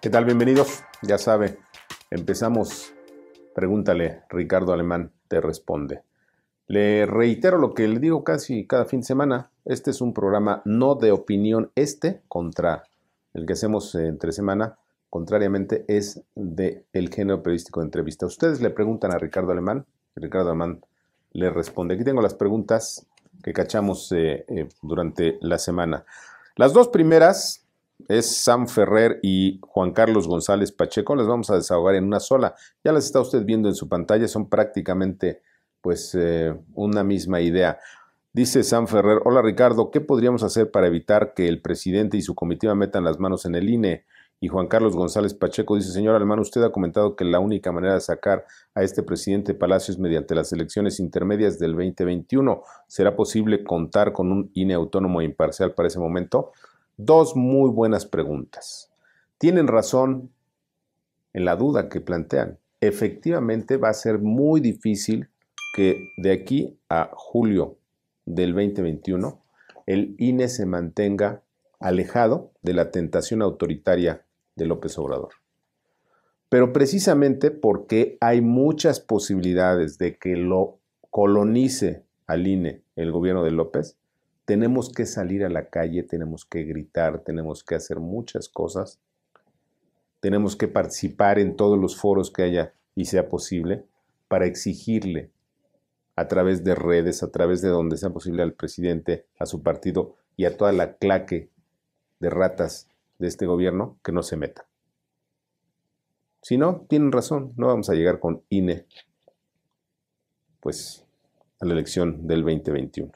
¿Qué tal? Bienvenidos. Ya sabe, empezamos. Pregúntale, Ricardo Alemán te responde. Le reitero lo que le digo casi cada fin de semana. Este es un programa no de opinión este contra el que hacemos entre semana. Contrariamente es de el género periodístico de entrevista. Ustedes le preguntan a Ricardo Alemán. Ricardo Alemán le responde. Aquí tengo las preguntas que cachamos eh, eh, durante la semana. Las dos primeras es Sam Ferrer y Juan Carlos González Pacheco. Las vamos a desahogar en una sola. Ya las está usted viendo en su pantalla, son prácticamente pues eh, una misma idea. Dice Sam Ferrer, hola Ricardo, ¿qué podríamos hacer para evitar que el presidente y su comitiva metan las manos en el INE? Y Juan Carlos González Pacheco dice, señor Alemán, usted ha comentado que la única manera de sacar a este presidente Palacio es mediante las elecciones intermedias del 2021. ¿Será posible contar con un INE autónomo e imparcial para ese momento? Dos muy buenas preguntas. Tienen razón en la duda que plantean. Efectivamente va a ser muy difícil que de aquí a julio del 2021 el INE se mantenga alejado de la tentación autoritaria de López Obrador. Pero precisamente porque hay muchas posibilidades de que lo colonice al INE el gobierno de López, tenemos que salir a la calle, tenemos que gritar, tenemos que hacer muchas cosas, tenemos que participar en todos los foros que haya y sea posible para exigirle a través de redes, a través de donde sea posible al presidente, a su partido y a toda la claque de ratas de este gobierno que no se meta. Si no, tienen razón, no vamos a llegar con INE, pues, a la elección del 2021.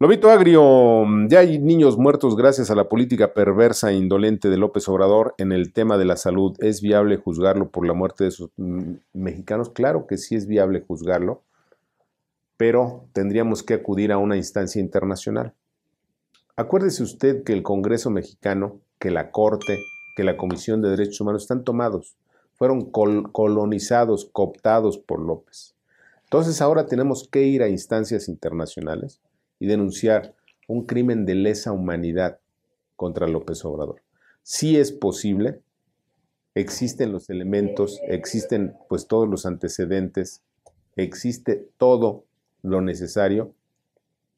Lobito Agrio, mm, ya hay niños muertos gracias a la política perversa e indolente de López Obrador en el tema de la salud. ¿Es viable juzgarlo por la muerte de sus mm, mexicanos? Claro que sí es viable juzgarlo, pero tendríamos que acudir a una instancia internacional. Acuérdese usted que el Congreso mexicano, que la Corte, que la Comisión de Derechos Humanos están tomados, fueron colonizados, cooptados por López. Entonces ahora tenemos que ir a instancias internacionales y denunciar un crimen de lesa humanidad contra López Obrador. Si es posible, existen los elementos, existen pues todos los antecedentes, existe todo lo necesario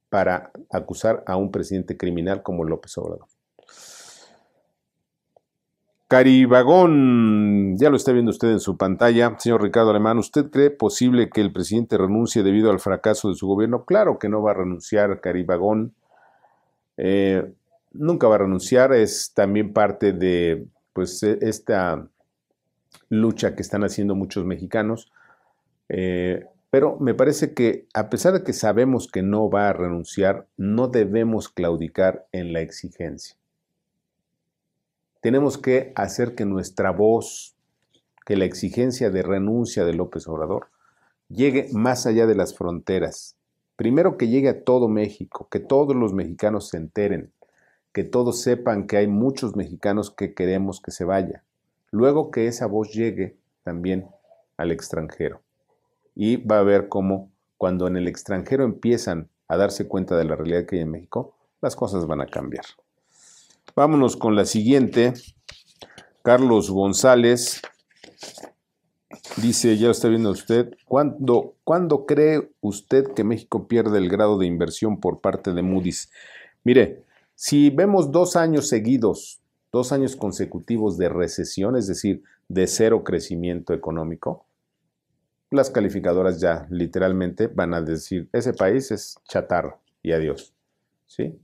para acusar a un presidente criminal como López Obrador. Caribagón, ya lo está viendo usted en su pantalla. Señor Ricardo Alemán, ¿usted cree posible que el presidente renuncie debido al fracaso de su gobierno? Claro que no va a renunciar Caribagón. Eh, nunca va a renunciar. Es también parte de pues, e, esta lucha que están haciendo muchos mexicanos. Eh, pero me parece que a pesar de que sabemos que no va a renunciar, no debemos claudicar en la exigencia tenemos que hacer que nuestra voz, que la exigencia de renuncia de López Obrador, llegue más allá de las fronteras. Primero que llegue a todo México, que todos los mexicanos se enteren, que todos sepan que hay muchos mexicanos que queremos que se vaya. Luego que esa voz llegue también al extranjero. Y va a ver cómo cuando en el extranjero empiezan a darse cuenta de la realidad que hay en México, las cosas van a cambiar. Vámonos con la siguiente. Carlos González dice, ya lo está viendo usted, ¿cuándo, cree usted que México pierde el grado de inversión por parte de Moody's? Mire, si vemos dos años seguidos, dos años consecutivos de recesión, es decir, de cero crecimiento económico, las calificadoras ya literalmente van a decir, ese país es chatarra y adiós. ¿Sí?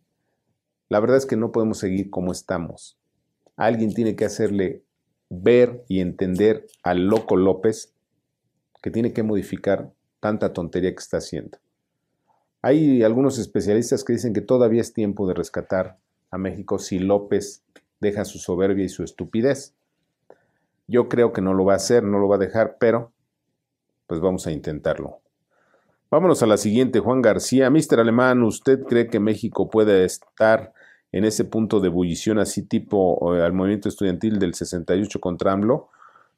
La verdad es que no podemos seguir como estamos. Alguien tiene que hacerle ver y entender al loco López que tiene que modificar tanta tontería que está haciendo. Hay algunos especialistas que dicen que todavía es tiempo de rescatar a México si López deja su soberbia y su estupidez. Yo creo que no lo va a hacer, no lo va a dejar, pero pues vamos a intentarlo. Vámonos a la siguiente, Juan García. Mister Alemán, ¿usted cree que México puede estar en ese punto de ebullición, así tipo eh, al movimiento estudiantil del 68 contra AMLO,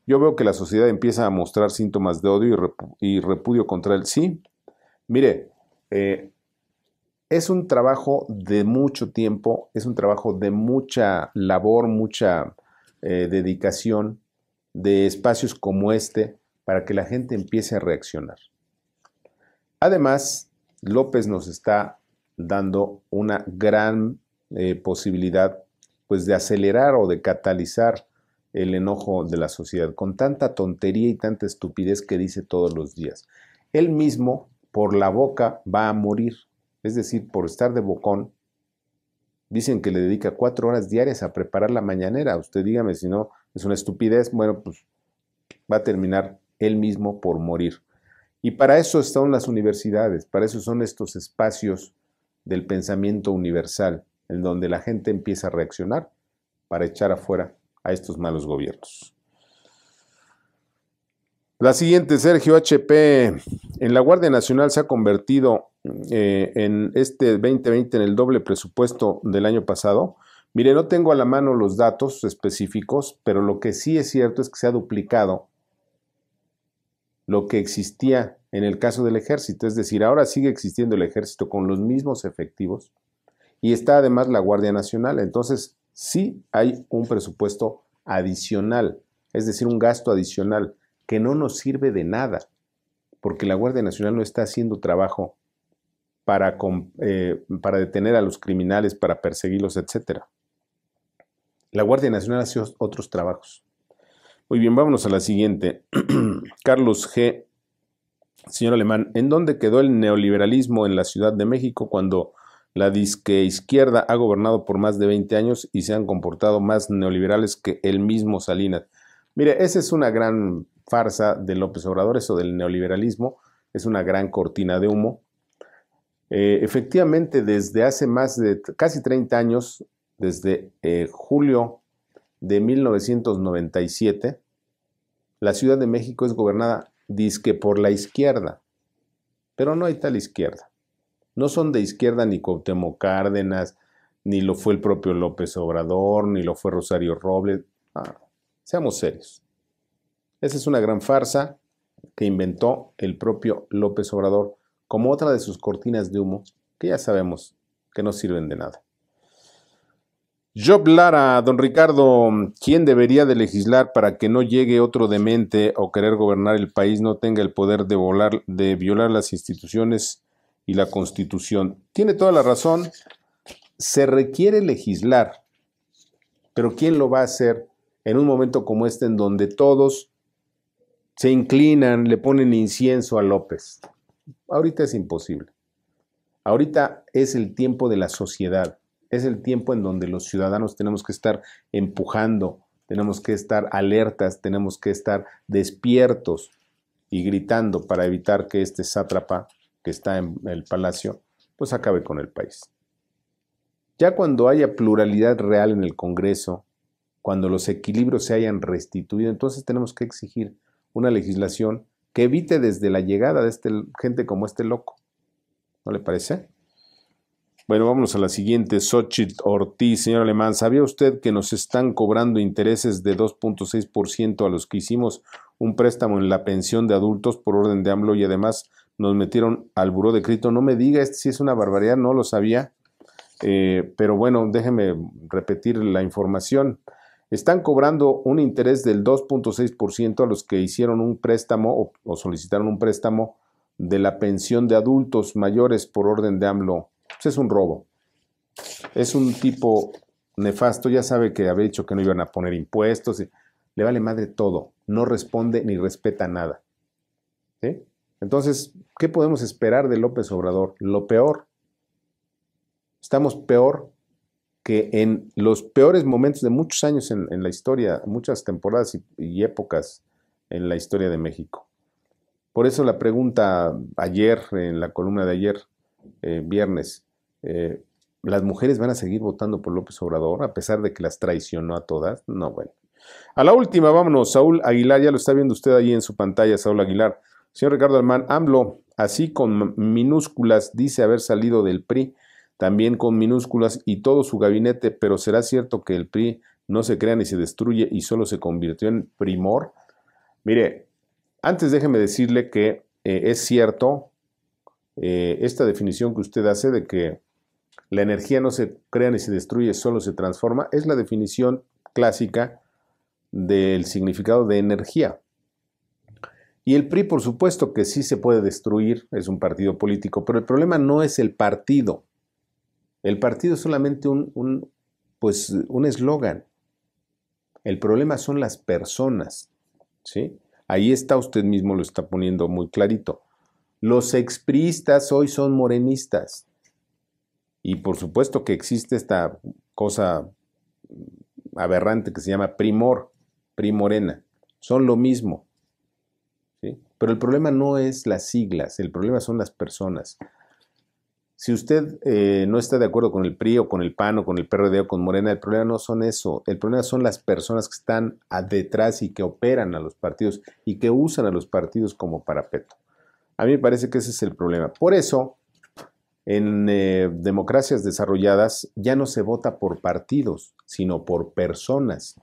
yo veo que la sociedad empieza a mostrar síntomas de odio y, repudio contra él. Sí, mire, eh, es un trabajo de mucho tiempo, es un trabajo de mucha labor, mucha eh, dedicación de espacios como este para que la gente empiece a reaccionar. Además, López nos está dando una gran eh, posibilidad pues de acelerar o de catalizar el enojo de la sociedad con tanta tontería y tanta estupidez que dice todos los días. Él mismo por la boca va a morir, es decir, por estar de bocón. Dicen que le dedica cuatro horas diarias a preparar la mañanera. Usted dígame si no es una estupidez. Bueno, pues va a terminar él mismo por morir. Y para eso están las universidades, para eso son estos espacios del pensamiento universal, en donde la gente empieza a reaccionar para echar afuera a estos malos gobiernos. La siguiente, Sergio HP. En la Guardia Nacional se ha convertido eh, en este 2020 en el doble presupuesto del año pasado. Mire, no tengo a la mano los datos específicos, pero lo que sí es cierto es que se ha duplicado lo que existía en el caso del ejército. Es decir, ahora sigue existiendo el ejército con los mismos efectivos, y está además la Guardia Nacional. Entonces, sí hay un presupuesto adicional, es decir, un gasto adicional que no nos sirve de nada, porque la Guardia Nacional no está haciendo trabajo para, eh, para detener a los criminales, para perseguirlos, etc. La Guardia Nacional hace otros trabajos. Muy bien, vámonos a la siguiente. Carlos G. Señor Alemán, ¿en dónde quedó el neoliberalismo en la Ciudad de México cuando la disque izquierda ha gobernado por más de 20 años y se han comportado más neoliberales que el mismo Salinas. Mire, esa es una gran farsa de López Obrador, eso del neoliberalismo, es una gran cortina de humo. Eh, efectivamente, desde hace más de casi 30 años, desde eh, julio de 1997, la Ciudad de México es gobernada disque por la izquierda, pero no hay tal izquierda. No son de izquierda ni Cuauhtémoc Cárdenas, ni lo fue el propio López Obrador, ni lo fue Rosario Robles. seamos serios. Esa es una gran farsa que inventó el propio López Obrador como otra de sus cortinas de humo que ya sabemos que no sirven de nada. Job Lara, don Ricardo, ¿quién debería de legislar para que no llegue otro demente o querer gobernar el país no tenga el poder de, volar, de violar las instituciones y la Constitución. Tiene toda la razón, se requiere legislar, pero ¿quién lo va a hacer en un momento como este en donde todos se inclinan, le ponen incienso a López? Ahorita es imposible. Ahorita es el tiempo de la sociedad, es el tiempo en donde los ciudadanos tenemos que estar empujando, tenemos que estar alertas, tenemos que estar despiertos y gritando para evitar que este sátrapa que está en el palacio, pues acabe con el país. Ya cuando haya pluralidad real en el Congreso, cuando los equilibrios se hayan restituido, entonces tenemos que exigir una legislación que evite desde la llegada de este, gente como este loco. ¿No le parece? Bueno, vamos a la siguiente. Xochitl Ortiz, señor Alemán, ¿sabía usted que nos están cobrando intereses de 2.6% a los que hicimos un préstamo en la pensión de adultos por orden de AMLO y además nos metieron al buró de crédito. No me diga, si este es una barbaridad, no lo sabía. Eh, pero bueno, déjeme repetir la información. Están cobrando un interés del 2.6% a los que hicieron un préstamo o, solicitaron un préstamo de la pensión de adultos mayores por orden de AMLO. Pues es un robo. Es un tipo nefasto. Ya sabe que había dicho que no iban a poner impuestos. Le vale madre todo. No responde ni respeta nada. ¿Sí? Entonces, ¿qué podemos esperar de López Obrador? Lo peor. Estamos peor que en los peores momentos de muchos años en, la historia, muchas temporadas y, épocas en la historia de México. Por eso la pregunta ayer, en la columna de ayer, eh, viernes, eh, ¿las mujeres van a seguir votando por López Obrador a pesar de que las traicionó a todas? No, bueno. A la última, vámonos, Saúl Aguilar, ya lo está viendo usted allí en su pantalla, Saúl Aguilar. Señor Ricardo Alman, AMLO, así con minúsculas, dice haber salido del PRI, también con minúsculas y todo su gabinete, pero será cierto que el PRI no se crea ni se destruye y solo se convirtió en primor. Mire, antes déjeme decirle que eh, es cierto eh, esta definición que usted hace de que la energía no se crea ni se destruye, solo se transforma, es la definición clásica del significado de energía. Y el PRI, por supuesto que sí se puede destruir, es un partido político, pero el problema no es el partido. El partido es solamente un, pues, un eslogan. El problema son las personas. ¿sí? Ahí está, usted mismo lo está poniendo muy clarito. Los expriistas hoy son morenistas. Y por supuesto que existe esta cosa aberrante que se llama primor, primorena. Son lo mismo. Pero el problema no es las siglas, el problema son las personas. Si usted eh, no está de acuerdo con el PRI o con el PAN o con el PRD o con Morena, el problema no son eso, el problema son las personas que están detrás y que operan a los partidos y que usan a los partidos como parapeto. A mí me parece que ese es el problema. Por eso, en eh, democracias desarrolladas ya no se vota por partidos, sino por personas.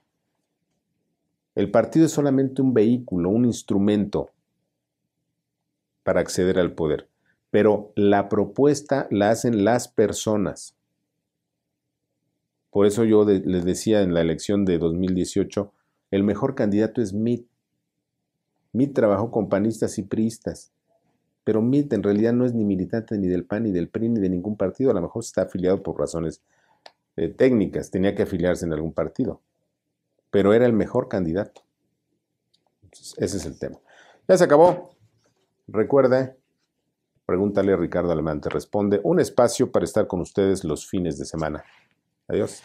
El partido es solamente un vehículo, un instrumento para acceder al poder. Pero la propuesta la hacen las personas. Por eso yo les decía en la elección de 2018, el mejor candidato es Mitt. Mitt trabajó con panistas y priistas. Pero Mitt en realidad no es ni militante ni del PAN, ni del PRI, ni de ningún partido. A lo mejor está afiliado por razones eh, técnicas. Tenía que afiliarse en algún partido. Pero era el mejor candidato. ese es el tema. Ya se acabó. Recuerda, pregúntale a Ricardo Alemán, te responde, un espacio para estar con ustedes los fines de semana. Adiós.